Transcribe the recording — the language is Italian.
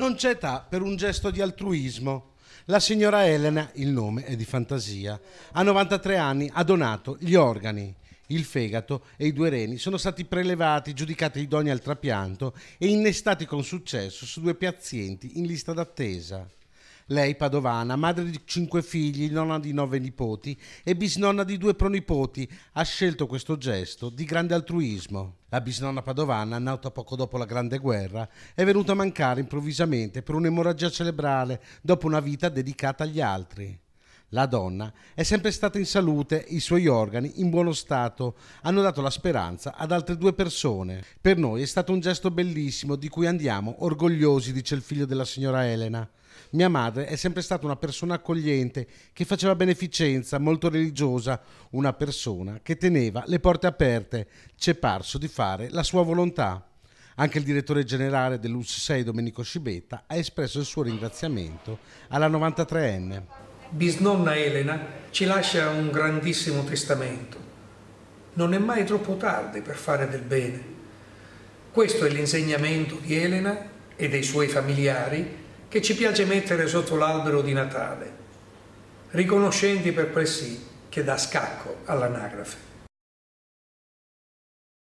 Non c'è età per un gesto di altruismo. La signora Elena, il nome è di fantasia, a 93 anni ha donato gli organi. Il fegato e i due reni sono stati prelevati, giudicati idoni al trapianto e innestati con successo su due pazienti in lista d'attesa. Lei padovana, madre di cinque figli, nonna di nove nipoti e bisnonna di due pronipoti, ha scelto questo gesto di grande altruismo. La bisnonna padovana, nata poco dopo la Grande Guerra, è venuta a mancare improvvisamente per un'emorragia cerebrale dopo una vita dedicata agli altri. La donna è sempre stata in salute, i suoi organi in buono stato hanno dato la speranza ad altre due persone. Per noi è stato un gesto bellissimo di cui andiamo orgogliosi, dice il figlio della signora Elena. Mia madre è sempre stata una persona accogliente, che faceva beneficenza, molto religiosa, una persona che teneva le porte aperte, ci è parso di fare la sua volontà. Anche il direttore generale dell'US 6 Domenico Scibetta ha espresso il suo ringraziamento alla 93enne bisnonna Elena ci lascia un grandissimo testamento. Non è mai troppo tardi per fare del bene. Questo è l'insegnamento di Elena e dei suoi familiari che ci piace mettere sotto l'albero di Natale, riconoscenti per perplessi che dà scacco all'anagrafe.